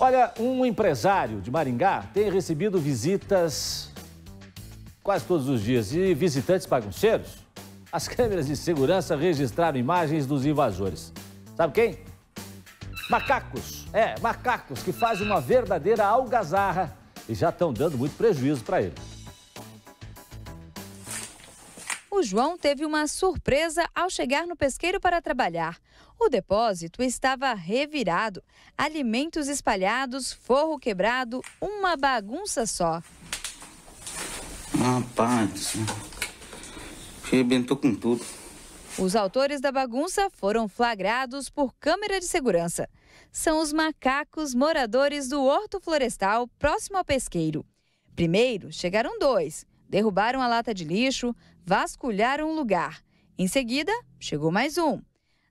Olha, um empresário de Maringá tem recebido visitas quase todos os dias e visitantes bagunceiros. As câmeras de segurança registraram imagens dos invasores. Sabe quem? Macacos. É, macacos que fazem uma verdadeira algazarra e já estão dando muito prejuízo para eles o João teve uma surpresa ao chegar no pesqueiro para trabalhar. O depósito estava revirado, alimentos espalhados, forro quebrado, uma bagunça só. Rapaz, arrebentou com tudo. Os autores da bagunça foram flagrados por câmera de segurança. São os macacos moradores do Horto Florestal, próximo ao pesqueiro. Primeiro chegaram dois derrubaram a lata de lixo, vasculharam o lugar. Em seguida, chegou mais um.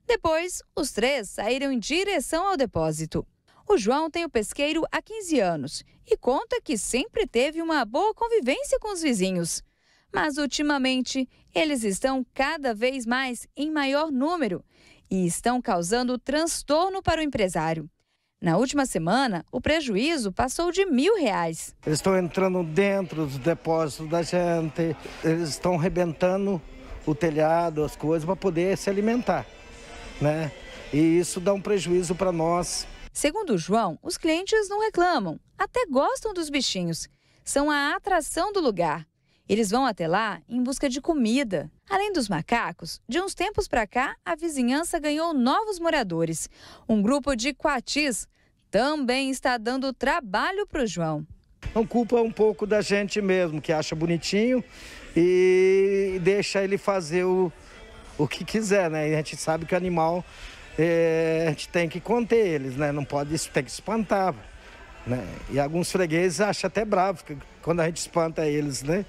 Depois, os três saíram em direção ao depósito. O João tem o pesqueiro há 15 anos e conta que sempre teve uma boa convivência com os vizinhos. Mas ultimamente, eles estão cada vez mais em maior número e estão causando transtorno para o empresário. Na última semana, o prejuízo passou de mil reais. Eles estão entrando dentro dos depósitos da gente, eles estão rebentando o telhado, as coisas, para poder se alimentar. Né? E isso dá um prejuízo para nós. Segundo o João, os clientes não reclamam, até gostam dos bichinhos. São a atração do lugar. Eles vão até lá em busca de comida. Além dos macacos, de uns tempos para cá, a vizinhança ganhou novos moradores. Um grupo de coatis também está dando trabalho para o João. Não culpa um pouco da gente mesmo, que acha bonitinho e deixa ele fazer o, o que quiser, né? E a gente sabe que o animal, é, a gente tem que conter eles, né? Não pode, tem que espantar. Né? E alguns fregueses acham até bravo quando a gente espanta eles, né?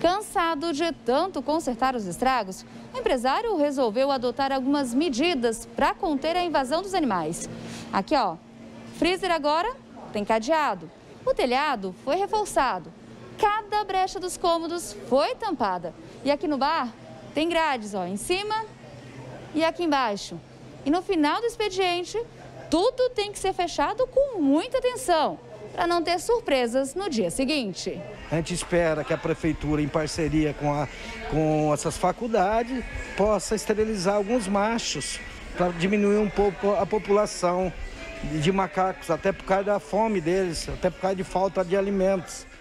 Cansado de tanto consertar os estragos, o empresário resolveu adotar algumas medidas para conter a invasão dos animais. Aqui, ó, freezer agora tem cadeado, o telhado foi reforçado, cada brecha dos cômodos foi tampada. E aqui no bar tem grades, ó, em cima e aqui embaixo. E no final do expediente, tudo tem que ser fechado com muita atenção para não ter surpresas no dia seguinte. A gente espera que a prefeitura, em parceria com, a, com essas faculdades, possa esterilizar alguns machos para diminuir um pouco a população de macacos, até por causa da fome deles, até por causa de falta de alimentos.